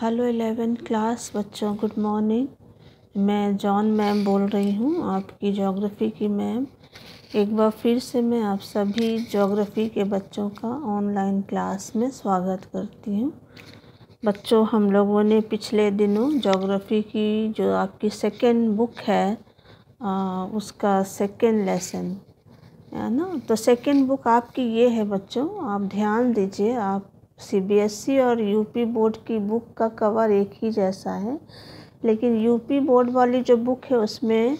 hello eleven class बच्चों good morning मैं John ma'am बोल रही हूँ आपकी जोग्राफ़ी की मैम एक बार फिर से मैं आप सभी जोग्राफ़ी के बच्चों का ऑनलाइन क्लास में स्वागत करती हूँ बच्चों हम लोगों ने पिछले दिनों जोग्राफ़ी की जो आपकी सेकेंड बुक है आ, उसका सेकेंड लेसन है ना तो सेकेंड बुक आपकी ये है बच्चों आप ध्यान दीजिए आप सीबीएसई और यूपी बोर्ड की बुक का कवर एक ही जैसा है लेकिन यूपी बोर्ड वाली जो बुक है उसमें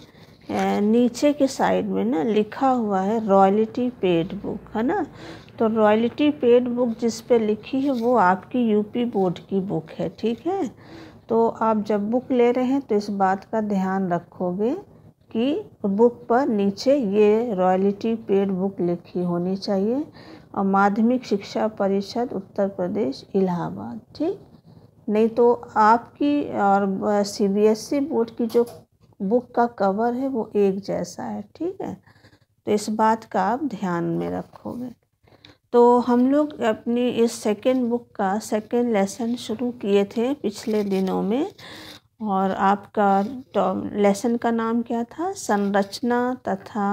नीचे के साइड में ना लिखा हुआ है रॉयल्टी पेड बुक है ना तो रॉयल्टी पेड बुक जिस पे लिखी है वो आपकी यूपी बोर्ड की बुक है ठीक है तो आप जब बुक ले रहे हैं तो इस बात का ध्यान रखोगे कि बुक पर नीचे ये रॉयल्टी पेड बुक लिखी होनी चाहिए और माध्यमिक शिक्षा परिषद उत्तर प्रदेश इलाहाबाद ठीक नहीं तो आपकी और सीबीएसई बोर्ड की जो बुक का कवर है वो एक जैसा है ठीक है तो इस बात का आप ध्यान में रखोगे तो हम लोग अपनी इस सेकेंड बुक का सेकेंड लेसन शुरू किए थे पिछले दिनों में और आपका लेसन का नाम क्या था संरचना तथा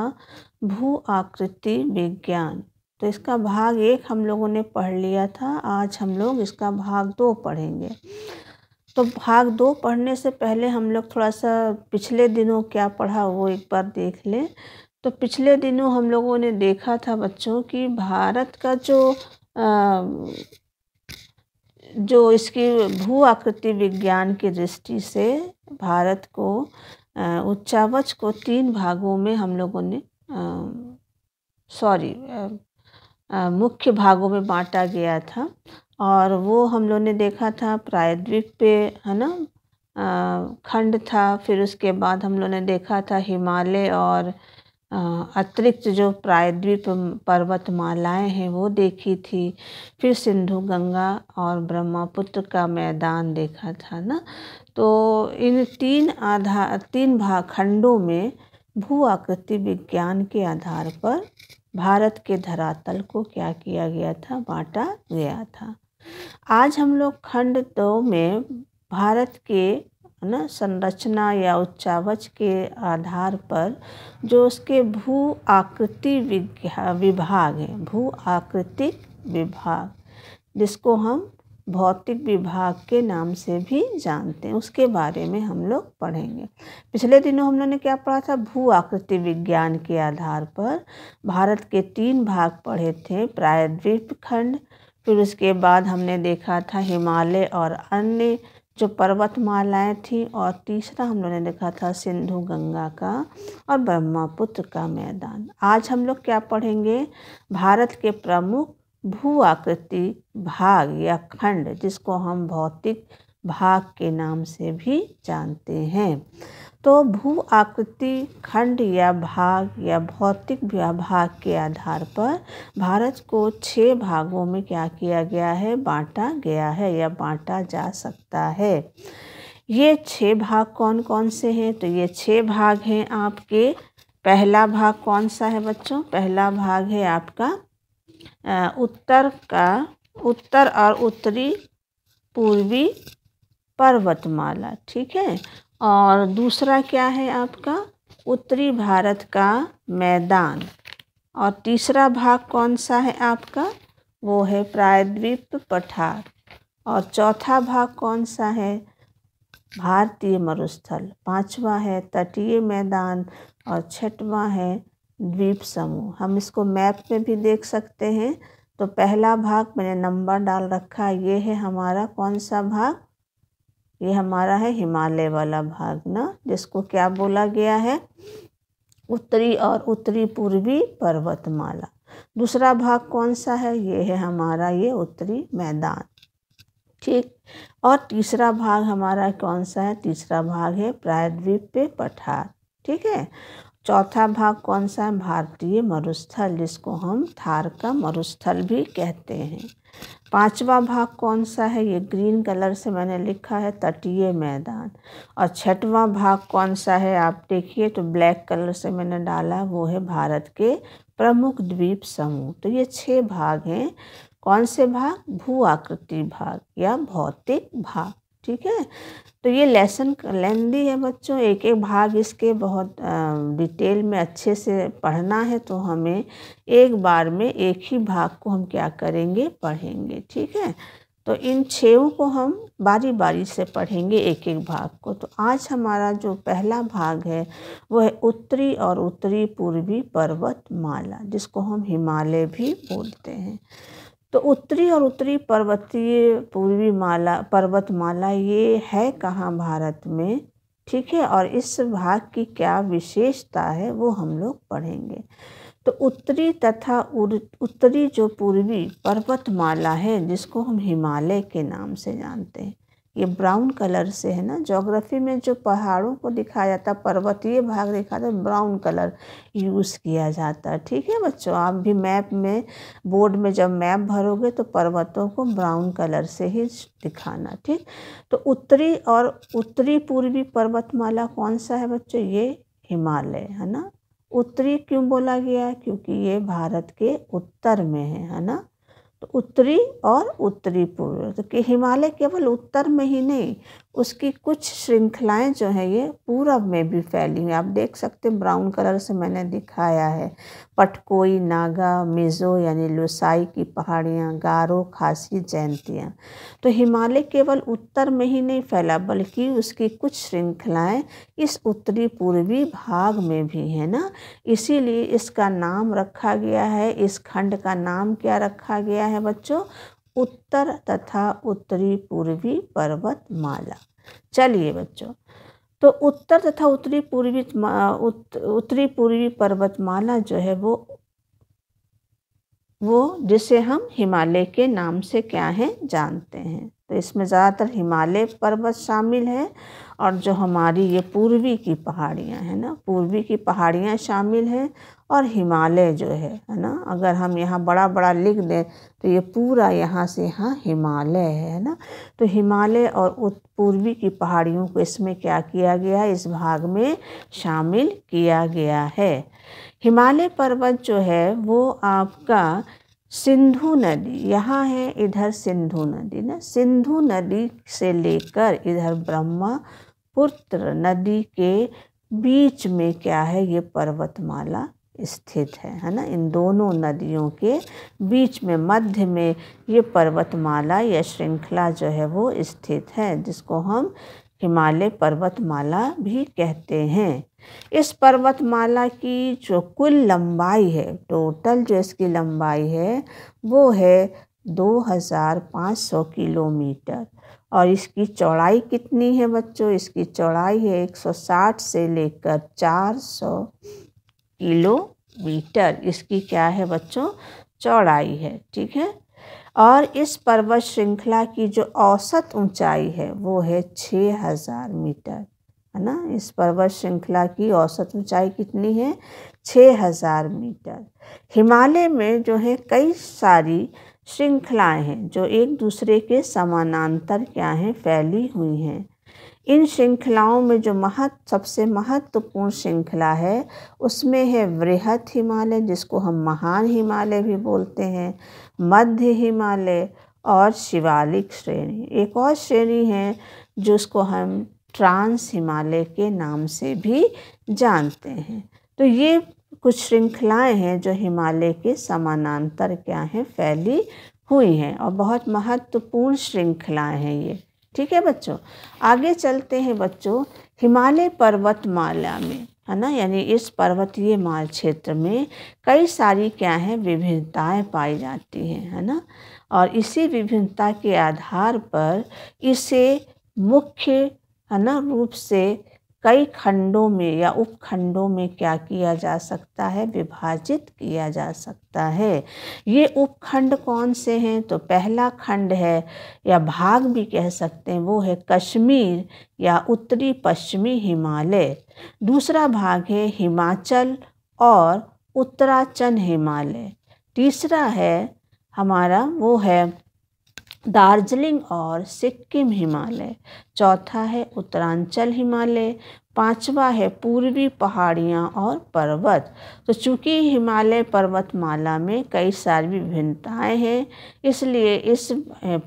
भू आकृति विज्ञान तो इसका भाग एक हम लोगों ने पढ़ लिया था आज हम लोग इसका भाग दो पढ़ेंगे तो भाग दो पढ़ने से पहले हम लोग थोड़ा सा पिछले दिनों क्या पढ़ा वो एक बार देख लें तो पिछले दिनों हम लोगों ने देखा था बच्चों कि भारत का जो आ, जो इसकी भू आकृति विज्ञान की दृष्टि से भारत को उच्चावच को तीन भागों में हम लोगों ने सॉरी मुख्य भागों में बांटा गया था और वो हम लोग ने देखा था प्रायद्वीप पे है ना खंड था फिर उसके बाद हम लोग ने देखा था हिमालय और अतिरिक्त जो प्रायद्वीप पर्वतमालाएं हैं वो देखी थी फिर सिंधु गंगा और ब्रह्मपुत्र का मैदान देखा था ना तो इन तीन आधार तीन भाखंडों में भू आकृति विज्ञान के आधार पर भारत के धरातल को क्या किया गया था बांटा गया था आज हम लोग खंड दो में भारत के ना संरचना या उच्चावच के आधार पर जो उसके भू आकृति विभाग है भू आकृतिक विभाग जिसको हम भौतिक विभाग के नाम से भी जानते हैं उसके बारे में हम लोग पढ़ेंगे पिछले दिनों हम लोगों ने क्या पढ़ा था भू आकृति विज्ञान के आधार पर भारत के तीन भाग पढ़े थे प्रायद्वीप खंड फिर उसके बाद हमने देखा था हिमालय और अन्य जो पर्वतमालाएं थीं और तीसरा हम लोगों ने देखा था सिंधु गंगा का और ब्रह्मपुत्र का मैदान आज हम लोग क्या पढ़ेंगे भारत के प्रमुख भू आकृति भाग या खंड जिसको हम भौतिक भाग के नाम से भी जानते हैं तो भू आकृति खंड या भाग या भौतिक भाग के आधार पर भारत को छः भागों में क्या किया गया है बांटा गया है या बांटा जा सकता है ये छः भाग कौन कौन से हैं तो ये छः भाग हैं आपके पहला भाग कौन सा है बच्चों पहला भाग है आपका उत्तर का उत्तर और उत्तरी पूर्वी पर्वतमाला ठीक है और दूसरा क्या है आपका उत्तरी भारत का मैदान और तीसरा भाग कौन सा है आपका वो है प्रायद्वीप पठार और चौथा भाग कौन सा है भारतीय मरुस्थल पांचवा है तटीय मैदान और छठवां है द्वीप समूह हम इसको मैप में भी देख सकते हैं तो पहला भाग मैंने नंबर डाल रखा है ये है हमारा कौन सा भाग ये हमारा है हिमालय वाला भाग ना जिसको क्या बोला गया है उत्तरी और उत्तरी पूर्वी पर्वतमाला दूसरा भाग कौन सा है ये है हमारा ये उत्तरी मैदान ठीक और तीसरा भाग हमारा कौन सा है तीसरा भाग है प्रायद्वीप पे पठार ठीक है चौथा भाग कौन सा है भारतीय मरुस्थल जिसको हम थार का मरुस्थल भी कहते हैं पांचवा भाग कौन सा है ये ग्रीन कलर से मैंने लिखा है तटीय मैदान और छठवां भाग कौन सा है आप देखिए तो ब्लैक कलर से मैंने डाला वो है भारत के प्रमुख द्वीप समूह तो ये छः भाग हैं कौन से भाग भू आकृति भाग या भौतिक भाग ठीक है तो ये लेसन लेंदी है बच्चों एक एक भाग इसके बहुत डिटेल में अच्छे से पढ़ना है तो हमें एक बार में एक ही भाग को हम क्या करेंगे पढ़ेंगे ठीक है तो इन छेव को हम बारी बारी से पढ़ेंगे एक एक भाग को तो आज हमारा जो पहला भाग है वो है उत्तरी और उत्तरी पूर्वी पर्वत माला जिसको हम हिमालय भी बोलते हैं तो उत्तरी और उत्तरी पर्वतीय पूर्वी माला पर्वतमाला ये है कहाँ भारत में ठीक है और इस भाग की क्या विशेषता है वो हम लोग पढ़ेंगे तो उत्तरी तथा उत्तरी जो पूर्वी पर्वतमाला है जिसको हम हिमालय के नाम से जानते हैं ये ब्राउन कलर से है ना जोग्राफी में जो पहाड़ों को दिखाया जाता है पर्वतीय भाग दिखा जाता है ब्राउन कलर यूज़ किया जाता है ठीक है बच्चों आप भी मैप में बोर्ड में जब मैप भरोगे तो पर्वतों को ब्राउन कलर से ही दिखाना ठीक तो उत्तरी और उत्तरी पूर्वी पर्वतमाला कौन सा है बच्चों ये हिमालय है ना उत्तरी क्यों बोला गया है क्योंकि ये भारत के उत्तर में है है ना उत्तरी और उत्तरी पूर्व तो कि हिमालय केवल उत्तर में ही नहीं उसकी कुछ श्रृंखलाएं जो है ये पूरब में भी फैली हुई आप देख सकते हैं ब्राउन कलर से मैंने दिखाया है पटकोई नागा मिज़ो यानी लुसाई की पहाड़ियाँ गारो खासी जयंतियाँ तो हिमालय केवल उत्तर में ही नहीं फैला बल्कि उसकी कुछ श्रृंखलाएं इस उत्तरी पूर्वी भाग में भी है ना इसीलिए इसका नाम रखा गया है इस खंड का नाम क्या रखा गया है बच्चों उत्तर तथा उत्तरी पूर्वी पर्वतमाला चलिए बच्चों तो उत्तर तथा उत्तरी पूर्वी उत्तरी पूर्वी पर्वतमाला जो है वो वो जिसे हम हिमालय के नाम से क्या है जानते हैं तो इसमें ज़्यादातर हिमालय पर्वत शामिल हैं और जो हमारी ये पूर्वी की पहाड़ियाँ हैं ना पूर्वी की पहाड़ियाँ शामिल हैं और हिमालय जो है है ना अगर हम यहाँ बड़ा बड़ा लिख दें तो ये पूरा यहाँ से यहाँ हिमालय है ना तो हिमालय और पूर्वी की पहाड़ियों को इसमें क्या किया गया है इस भाग में शामिल किया गया है हिमालय पर्वत जो है वो आपका सिंधु नदी यहाँ है इधर सिंधु नदी ना सिंधु नदी से लेकर इधर ब्रह्मपुत्र नदी के बीच में क्या है ये पर्वतमाला स्थित है है ना इन दोनों नदियों के बीच में मध्य में ये पर्वतमाला या श्रृंखला जो है वो स्थित है जिसको हम हिमालय पर्वतमाला भी कहते हैं इस पर्वतमाला की जो कुल लंबाई है टोटल जो इसकी लंबाई है वो है 2500 किलोमीटर और इसकी चौड़ाई कितनी है बच्चों इसकी चौड़ाई है 160 से लेकर 400 किलोमीटर इसकी क्या है बच्चों चौड़ाई है ठीक है और इस पर्वत श्रृंखला की जो औसत ऊंचाई है वो है 6000 मीटर है ना इस पर्वत श्रृंखला की औसत ऊंचाई कितनी है छः हज़ार मीटर हिमालय में जो है कई सारी श्रृंखलाएं हैं जो एक दूसरे के समानांतर क्या हैं फैली हुई हैं इन श्रृंखलाओं में जो महत्व सबसे महत्वपूर्ण श्रृंखला है उसमें है वृहत हिमालय जिसको हम महान हिमालय भी बोलते हैं मध्य हिमालय और शिवालिक श्रेणी एक और श्रेणी है जिसको हम ट्रांस हिमालय के नाम से भी जानते हैं तो ये कुछ श्रृंखलाएं हैं जो हिमालय के समानांतर क्या हैं फैली हुई हैं और बहुत महत्वपूर्ण श्रृंखलाएं हैं ये ठीक है बच्चों आगे चलते हैं बच्चों हिमालय पर्वतमाला में है ना यानी इस पर्वतीय माल क्षेत्र में कई सारी क्या हैं विभिन्नताएं पाई जाती हैं है ना और इसी विभिन्नता के आधार पर इसे मुख्य अनग रूप से कई खंडों में या उपखंडों में क्या किया जा सकता है विभाजित किया जा सकता है ये उपखंड कौन से हैं तो पहला खंड है या भाग भी कह सकते हैं वो है कश्मीर या उत्तरी पश्चिमी हिमालय दूसरा भाग है हिमाचल और उत्तराचंद हिमालय तीसरा है हमारा वो है दार्जिलिंग और सिक्किम हिमालय चौथा है उत्तरांचल हिमालय पांचवा है पूर्वी पहाड़ियाँ और पर्वत तो चूँकि हिमालय पर्वतमाला में कई सारी विभिन्नताएँ हैं इसलिए इस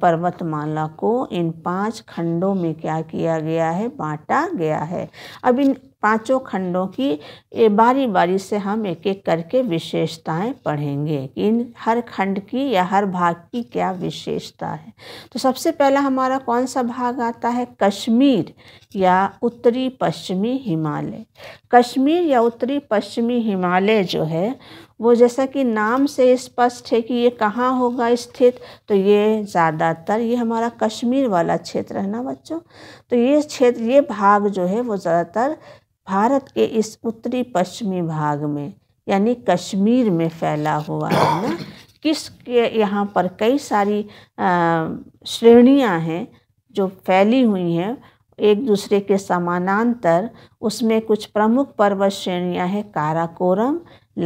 पर्वतमाला को इन पांच खंडों में क्या किया गया है बांटा गया है अब इन पांचों खंडों की ये बारी बारी से हम एक एक करके विशेषताएं पढ़ेंगे कि इन हर खंड की या हर भाग की क्या विशेषता है तो सबसे पहला हमारा कौन सा भाग आता है कश्मीर या उत्तरी पश्चिमी हिमालय कश्मीर या उत्तरी पश्चिमी हिमालय जो है वो जैसा कि नाम से स्पष्ट है कि ये कहाँ होगा स्थित तो ये ज़्यादातर ये हमारा कश्मीर वाला क्षेत्र है ना बच्चों तो ये क्षेत्र ये भाग जो है वो ज़्यादातर भारत के इस उत्तरी पश्चिमी भाग में यानी कश्मीर में फैला हुआ है ना किसके यहाँ पर कई सारी श्रेणियाँ हैं जो फैली हुई हैं एक दूसरे के समानांतर उसमें कुछ प्रमुख पर्वत श्रेणियाँ हैं काराकोरम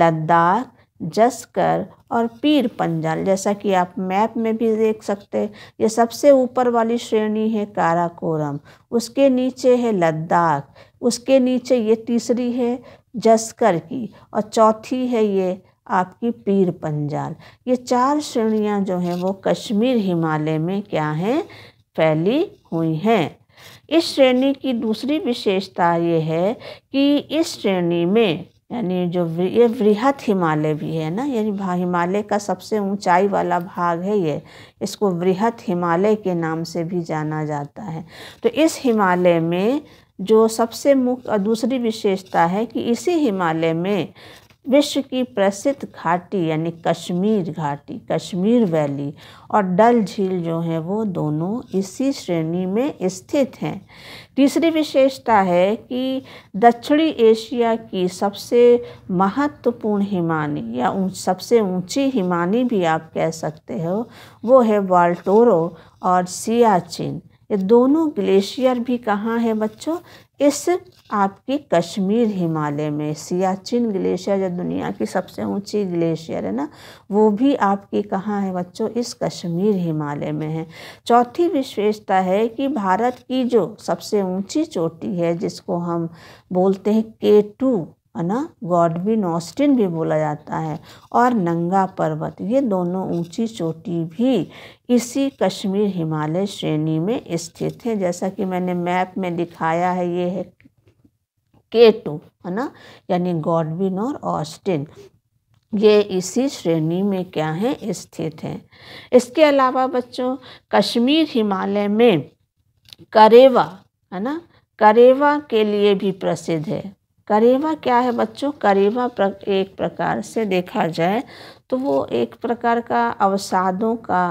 लद्दाख जस्कर और पीर पंजाल जैसा कि आप मैप में भी देख सकते हैं ये सबसे ऊपर वाली श्रेणी है काराकोरम उसके नीचे है लद्दाख उसके नीचे ये तीसरी है जस्कर की और चौथी है ये आपकी पीर पंजाल ये चार श्रेणियां जो हैं वो कश्मीर हिमालय में क्या हैं फैली हुई हैं इस श्रेणी की दूसरी विशेषता ये है कि इस श्रेणी में यानी जो ये वृहत हिमालय भी है ना यानी हिमालय का सबसे ऊंचाई वाला भाग है ये इसको वृहत हिमालय के नाम से भी जाना जाता है तो इस हिमालय में जो सबसे मुख्य दूसरी विशेषता है कि इसी हिमालय में विश्व की प्रसिद्ध घाटी यानी कश्मीर घाटी कश्मीर वैली और डल झील जो है वो दोनों इसी श्रेणी में स्थित हैं तीसरी विशेषता है कि दक्षिणी एशिया की सबसे महत्वपूर्ण हिमानी या उन सबसे ऊंची हिमानी भी आप कह सकते हो वो है वाल्टोरो और सियाचिन ये दोनों ग्लेशियर भी कहाँ है बच्चों इस आपके कश्मीर हिमालय में सियाचिन ग्लेशियर जो दुनिया की सबसे ऊंची ग्लेशियर है ना वो भी आपकी कहाँ है बच्चों इस कश्मीर हिमालय में है चौथी विशेषता है कि भारत की जो सबसे ऊंची चोटी है जिसको हम बोलते हैं के टू है ना गॉडविन ऑस्टिन भी बोला जाता है और नंगा पर्वत ये दोनों ऊंची चोटी भी इसी कश्मीर हिमालय श्रेणी में स्थित है जैसा कि मैंने मैप में दिखाया है ये है के टू है ना यानी गॉडविन और ऑस्टिन ये इसी श्रेणी में क्या है स्थित हैं इसके अलावा बच्चों कश्मीर हिमालय में करेवा है ना करेवा के लिए भी प्रसिद्ध है करेवा क्या है बच्चों करेवा एक प्रकार से देखा जाए तो वो एक प्रकार का अवसादों का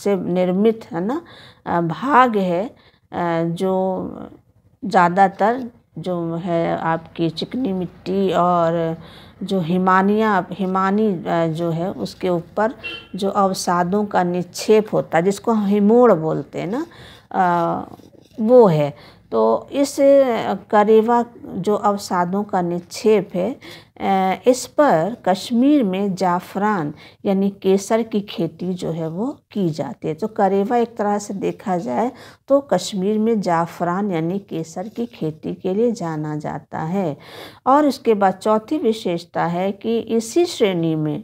से निर्मित है ना भाग है जो ज़्यादातर जो है आपकी चिकनी मिट्टी और जो हिमानिया हिमानी जो है उसके ऊपर जो अवसादों का निक्षेप होता है जिसको हम हिमोड़ बोलते हैं ना वो है तो इस करेवा जो अवसादों का निक्षेप है इस पर कश्मीर में जाफरान यानी केसर की खेती जो है वो की जाती है तो करेवा एक तरह से देखा जाए तो कश्मीर में जाफरान यानी केसर की खेती के लिए जाना जाता है और इसके बाद चौथी विशेषता है कि इसी श्रेणी में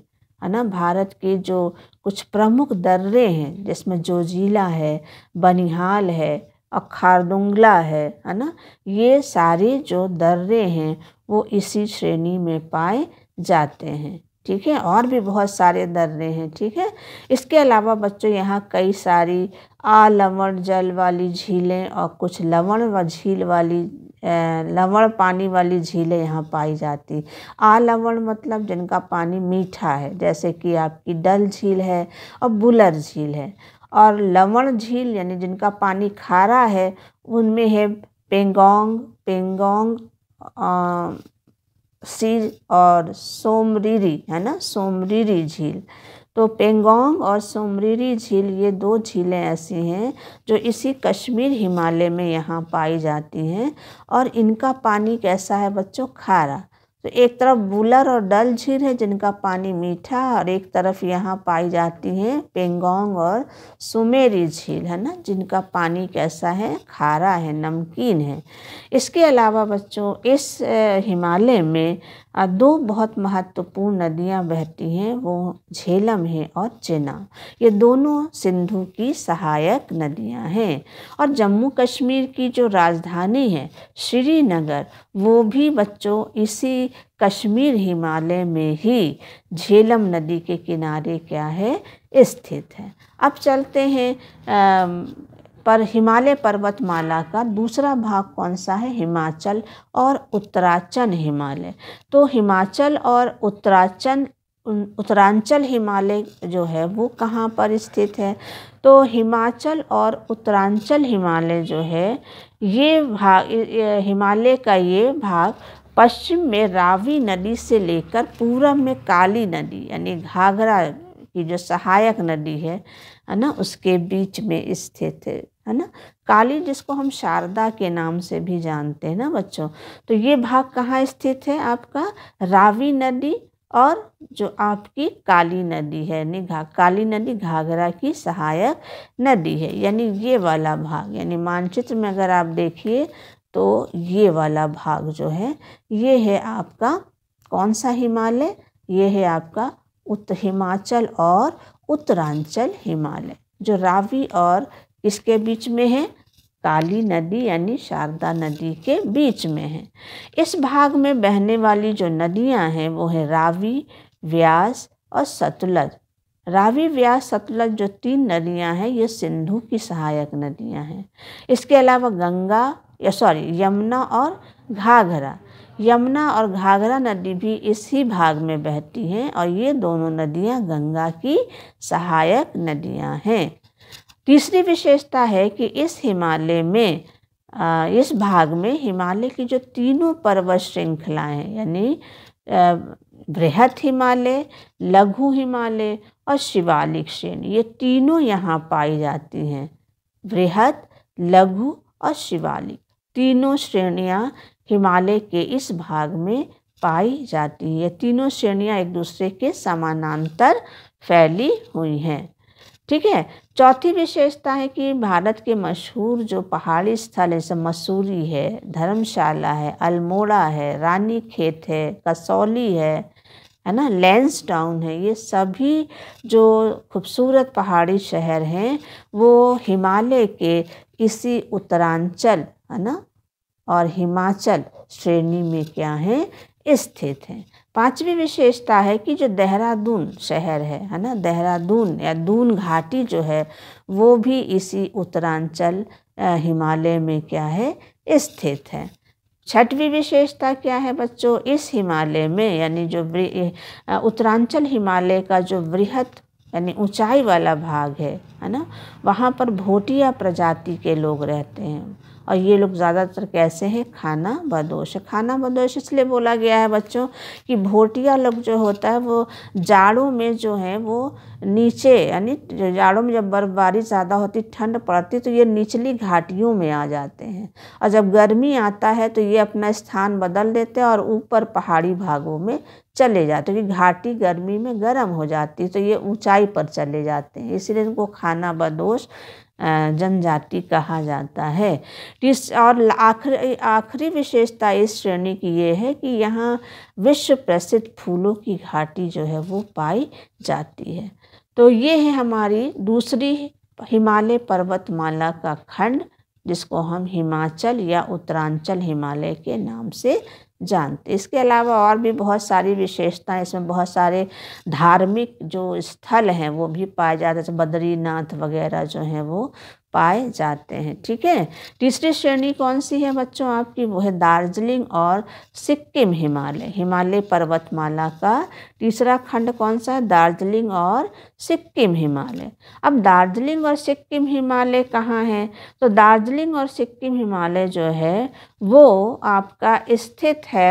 है ना भारत के जो कुछ प्रमुख दर्रे हैं जिसमें जोजीला है बनिहाल है और खारदुंगला है है ना ये सारे जो दर्रे हैं वो इसी श्रेणी में पाए जाते हैं ठीक है और भी बहुत सारे दर्रे हैं ठीक है इसके अलावा बच्चों यहाँ कई सारी आलवण जल वाली झीलें और कुछ लवण व झील वाली लवण पानी वाली झीलें यहाँ पाई जाती आलवण मतलब जिनका पानी मीठा है जैसे कि आपकी डल झील है और बुलर झील है और लवण झील यानी जिनका पानी खारा है उनमें है पेंगोंग पेंगोंग सीज और सोमरीरी है ना सोमरीरी झील तो पेंगोंग और सोमरीरी झील ये दो झीलें ऐसी हैं जो इसी कश्मीर हिमालय में यहाँ पाई जाती हैं और इनका पानी कैसा है बच्चों खारा तो एक तरफ बुलर और डल झील है जिनका पानी मीठा और एक तरफ यहाँ पाई जाती हैं पेंगोंग और सुमेरी झील है ना जिनका पानी कैसा है खारा है नमकीन है इसके अलावा बच्चों इस हिमालय में दो बहुत महत्वपूर्ण नदियाँ बहती हैं वो झेलम है और चेना ये दोनों सिंधु की सहायक नदियाँ हैं और जम्मू कश्मीर की जो राजधानी है श्रीनगर वो भी बच्चों इसी कश्मीर हिमालय में ही झेलम नदी के किनारे क्या है स्थित है अब चलते हैं पर हिमालय पर्वतमाला का दूसरा भाग कौन सा है हिमाचल और उत्तराचल हिमालय तो हिमाचल और उत्तराचल उत्तरांचल हिमालय जो है वो कहाँ पर स्थित है तो हिमाचल और उत्तरांचल हिमालय जो है ये भाग हिमालय का ये भाग पश्चिम में रावी नदी से लेकर पूर्व में काली नदी यानी घाघरा की जो सहायक नदी है है ना उसके बीच में स्थित है है ना काली जिसको हम शारदा के नाम से भी जानते हैं ना बच्चों तो ये भाग कहाँ स्थित है आपका रावी नदी और जो आपकी काली नदी है यानी घा काली नदी घाघरा की सहायक नदी है यानी ये वाला भाग यानी मानचित्र में अगर आप देखिए तो ये वाला भाग जो है ये है आपका कौन सा हिमालय ये है आपका उत्तर हिमाचल और उत्तरांचल हिमालय जो रावी और इसके बीच में है काली नदी यानी शारदा नदी के बीच में है इस भाग में बहने वाली जो नदियां हैं वो है रावी व्यास और सतलज रावी व्यास सतलज जो तीन नदियां हैं ये सिंधु की सहायक नदियां हैं इसके अलावा गंगा या सॉरी यमुना और घाघरा यमुना और घाघरा नदी भी इसी भाग में बहती हैं और ये दोनों नदियां गंगा की सहायक नदियां हैं तीसरी विशेषता है कि इस हिमालय में इस भाग में हिमालय की जो तीनों पर्वत श्रृंखलाएँ यानी बृहत हिमालय लघु हिमालय और शिवालिक श्रेणी ये तीनों यहाँ पाई जाती हैं बृहत लघु और शिवालिक तीनों श्रेणियाँ हिमालय के इस भाग में पाई जाती हैं ये तीनों श्रेणियाँ एक दूसरे के समानांतर फैली हुई हैं ठीक है चौथी विशेषता है कि भारत के मशहूर जो पहाड़ी स्थल है जैसे मसूरी है धर्मशाला है अल्मोड़ा है रानी खेत है कसौली है है ना लेंस टाउन है ये सभी जो खूबसूरत पहाड़ी शहर हैं वो हिमालय के इसी उत्तरांचल है ना और हिमाचल श्रेणी में क्या हैं स्थित हैं पांचवी विशेषता है कि जो देहरादून शहर है है ना देहरादून या दून घाटी जो है वो भी इसी उत्तरांचल हिमालय में क्या है स्थित है छठवीं विशेषता क्या है बच्चों इस हिमालय में यानी जो उत्तरांचल हिमालय का जो वृहत यानी ऊंचाई वाला भाग है है ना वहाँ पर भोटिया प्रजाति के लोग रहते हैं और ये लोग ज़्यादातर कैसे हैं खाना बदोश खाना बदोश इसलिए बोला गया है बच्चों कि भोटिया लोग जो होता है वो जाड़ों में जो है वो नीचे यानी जाड़ों में जब बर्फबारी ज़्यादा होती ठंड पड़ती तो ये निचली घाटियों में आ जाते हैं और जब गर्मी आता है तो ये अपना स्थान बदल देते हैं और ऊपर पहाड़ी भागों में चले जाते क्योंकि घाटी गर्मी में गर्म हो जाती है तो ये ऊंचाई पर चले जाते हैं इसलिए इनको खाना बदोश जनजाति कहा जाता है इस और आखिरी आखिरी विशेषता इस श्रेणी की ये है कि यहाँ विश्व प्रसिद्ध फूलों की घाटी जो है वो पाई जाती है तो ये है हमारी दूसरी हिमालय पर्वतमाला का खंड जिसको हम हिमाचल या उत्तरांचल हिमालय के नाम से जानते इसके अलावा और भी बहुत सारी विशेषताएं इसमें बहुत सारे धार्मिक जो स्थल हैं वो भी पाए जाते हैं जैसे बद्रीनाथ वगैरह जो हैं वो पाए जाते हैं ठीक है तीसरी श्रेणी कौन सी है बच्चों आपकी वो है दार्जिलिंग और सिक्किम हिमालय हिमालय पर्वतमाला का तीसरा खंड कौन सा है दार्जिलिंग और सिक्किम हिमालय अब दार्जिलिंग और सिक्किम हिमालय कहाँ है तो दार्जिलिंग और सिक्किम हिमालय जो है वो आपका स्थित है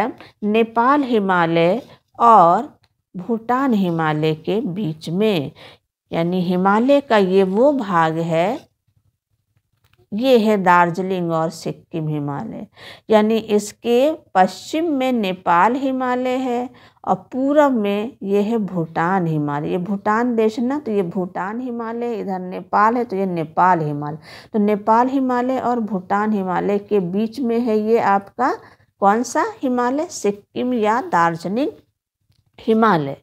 नेपाल हिमालय और भूटान हिमालय के बीच में यानी हिमालय का ये वो भाग है ये है दार्जिलिंग और सिक्किम हिमालय यानी इसके पश्चिम में नेपाल हिमालय है और पूरब में ये है भूटान हिमालय ये भूटान देश ना तो ये भूटान हिमालय इधर नेपाल है तो ये नेपाल हिमालय तो नेपाल हिमालय और भूटान हिमालय के बीच में है ये आपका कौन सा हिमालय सिक्किम या दार्जिलिंग हिमालय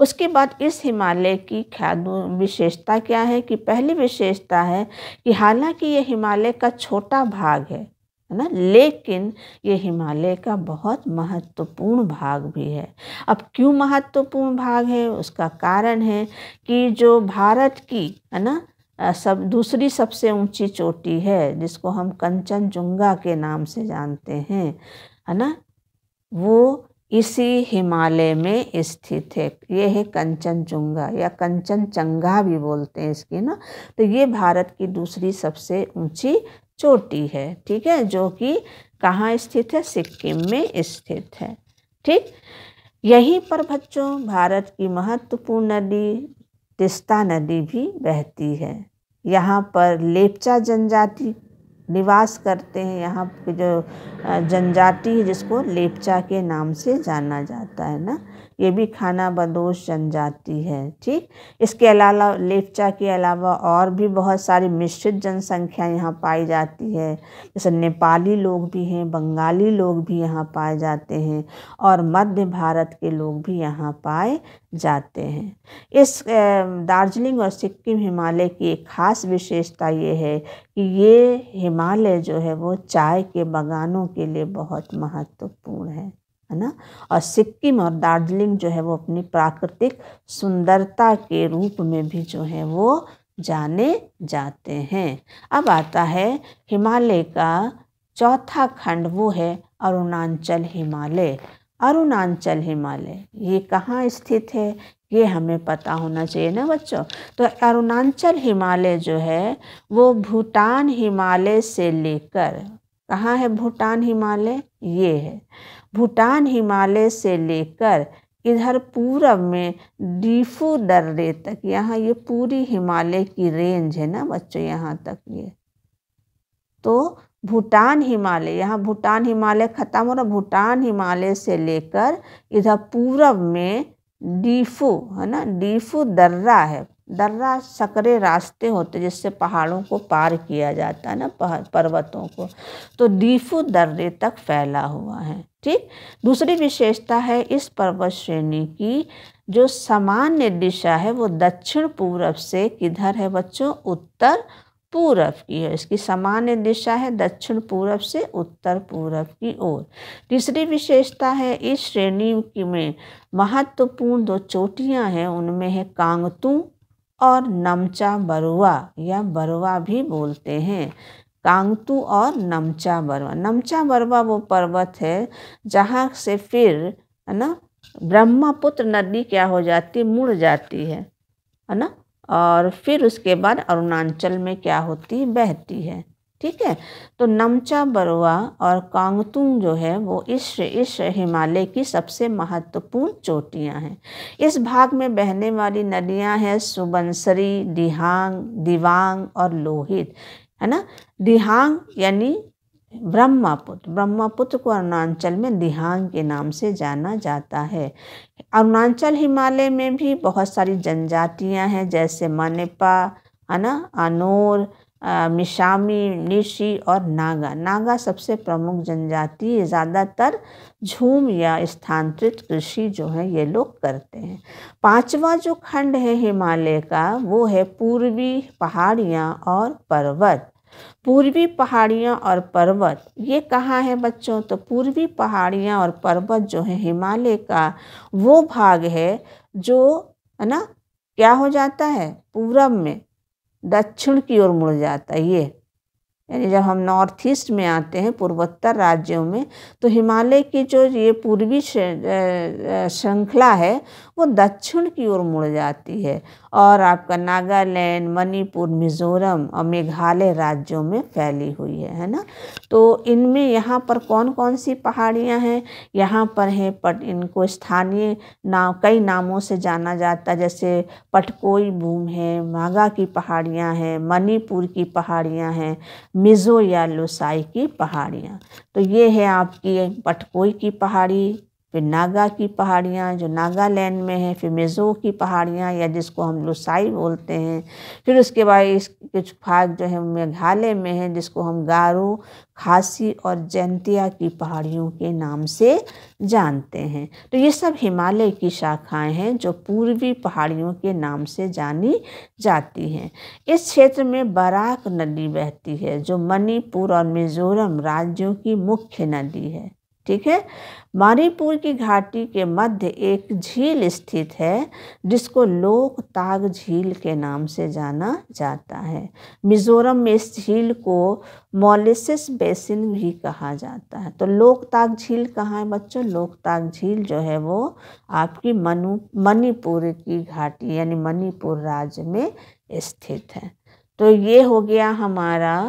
उसके बाद इस हिमालय की ख्या विशेषता क्या है कि पहली विशेषता है कि हालांकि ये हिमालय का छोटा भाग है है ना लेकिन ये हिमालय का बहुत महत्वपूर्ण भाग भी है अब क्यों महत्वपूर्ण भाग है उसका कारण है कि जो भारत की है ना सब दूसरी सबसे ऊंची चोटी है जिसको हम कंचनजुंगा के नाम से जानते हैं है ना वो इसी हिमालय में स्थित है ये है कंचनचुंगा या कंचनचंगा भी बोलते हैं इसकी ना तो ये भारत की दूसरी सबसे ऊंची चोटी है ठीक है जो कि कहाँ स्थित है सिक्किम में स्थित है ठीक यहीं पर बच्चों भारत की महत्वपूर्ण नदी तिस्ता नदी भी बहती है यहाँ पर लेपचा जनजाति निवास करते हैं यहाँ के जो जनजाति है जिसको लेपचा के नाम से जाना जाता है ना ये भी खाना बदोश जन जाती है ठीक इसके अलावा लेपचा के अलावा और भी बहुत सारी मिश्रित जनसंख्या यहाँ पाई जाती है जैसे नेपाली लोग भी हैं बंगाली लोग भी यहाँ पाए जाते हैं और मध्य भारत के लोग भी यहाँ पाए जाते हैं इस दार्जिलिंग और सिक्किम हिमालय की एक ख़ास विशेषता ये है कि ये हिमालय जो है वो चाय के बगानों के लिए बहुत महत्वपूर्ण है है ना और सिक्किम और दार्जिलिंग जो है वो अपनी प्राकृतिक सुंदरता के रूप में भी जो है वो जाने जाते हैं अब आता है हिमालय का चौथा खंड वो है अरुणाचल हिमालय अरुणाचल हिमालय ये कहाँ स्थित है ये हमें पता होना चाहिए ना बच्चों तो अरुणाचल हिमालय जो है वो भूटान हिमालय से लेकर कहाँ है भूटान हिमालय ये है भूटान हिमालय से लेकर इधर पूरब में डीफू दर्रे तक यहाँ ये पूरी हिमालय की रेंज है ना बच्चों यहाँ तक ये तो भूटान हिमालय यहाँ भूटान हिमालय ख़त्म हो रहा भूटान हिमालय से लेकर इधर पूरब में डीफू है ना डीफू दर्रा है दर्रा सकरे रास्ते होते जिससे पहाड़ों को पार किया जाता है ना पर्वतों को तो दीफू दर्रे तक फैला हुआ है ठीक दूसरी विशेषता है इस पर्वत श्रेणी की जो सामान्य दिशा है वो दक्षिण पूर्व से किधर है बच्चों उत्तर पूरब की है इसकी सामान्य दिशा है दक्षिण पूरब से उत्तर पूरब की ओर तीसरी विशेषता है इस श्रेणी की में महत्वपूर्ण दो चोटियां हैं उनमें है कांगतू और नमचा बरुआ या बरुआ भी बोलते हैं कांगतू और नमचा बरुआ नमचा बरुआ वो पर्वत है जहाँ से फिर है ना ब्रह्मपुत्र नदी क्या हो जाती मुड़ जाती है है ना और फिर उसके बाद अरुणाचल में क्या होती बहती है ठीक है तो नमचा बरुआ और कांगतुंग जो है वो इस इस हिमालय की सबसे महत्वपूर्ण चोटियां हैं इस भाग में बहने वाली नदियां हैं सुबनसरी दिहांग दिवांग और लोहित है ना दिहांग यानी ब्रह्मपुत्र ब्रह्मपुत्र को अरुणाचल में दिहांग के नाम से जाना जाता है अरुणाचल हिमालय में भी बहुत सारी जनजातियां हैं जैसे मनेपा है ना अनोर मिशामी निशी और नागा नागा सबसे प्रमुख जनजाति ज़्यादातर झूम या स्थानांतरित कृषि जो है ये लोग करते हैं पांचवा जो खंड है हिमालय का वो है पूर्वी पहाड़ियाँ और पर्वत पूर्वी पहाड़ियाँ और पर्वत ये कहाँ है बच्चों तो पूर्वी पहाड़ियाँ और पर्वत जो है हिमालय का वो भाग है जो है ना क्या हो जाता है पूरब में दक्षिण की ओर मुड़ जाता है ये यानी जब हम नॉर्थ ईस्ट में आते हैं पूर्वोत्तर राज्यों में तो हिमालय की जो ये पूर्वी श्रृंखला है वो दक्षिण की ओर मुड़ जाती है और आपका नागालैंड मणिपुर मिजोरम और मेघालय राज्यों में फैली हुई है है ना तो इनमें यहाँ पर कौन कौन सी पहाड़ियाँ हैं यहाँ पर हैं पट इनको स्थानीय नाम कई नामों से जाना जाता है जैसे पटकोई भूम है मागा की पहाड़ियाँ हैं मणिपुर की पहाड़ियाँ हैं मिज़ो या लुसाई की पहाड़ियाँ तो ये है आपकी पटकोई की पहाड़ी फिर नागा की पहाड़ियाँ जो नागालैंड में है फिर मिज़ो की पहाड़ियाँ या जिसको हम लुसाई बोलते हैं फिर उसके बाद इस कुछ भाग जो है मेघालय में है जिसको हम गारो खासी और जैनतिया की पहाड़ियों के नाम से जानते हैं तो ये सब हिमालय की शाखाएं हैं जो पूर्वी पहाड़ियों के नाम से जानी जाती हैं इस क्षेत्र में बराक नदी बहती है जो मणिपुर और मिज़ोरम राज्यों की मुख्य नदी है ठीक है मणिपुर की घाटी के मध्य एक झील स्थित है जिसको लोकताग झील के नाम से जाना जाता है मिज़ोरम में इस झील को मोलिसिस बेसिन भी कहा जाता है तो लोकताग झील कहाँ है बच्चों लोकताग झील जो है वो आपकी मनु मणिपुर की घाटी यानी मणिपुर राज्य में स्थित है तो ये हो गया हमारा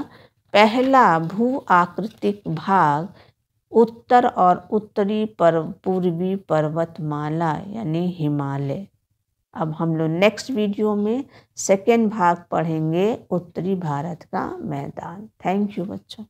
पहला भू आकृतिक भाग उत्तर और उत्तरी पर्व पूर्वी पर्वतमाला यानी हिमालय अब हम लोग नेक्स्ट वीडियो में सेकेंड भाग पढ़ेंगे उत्तरी भारत का मैदान थैंक यू बच्चों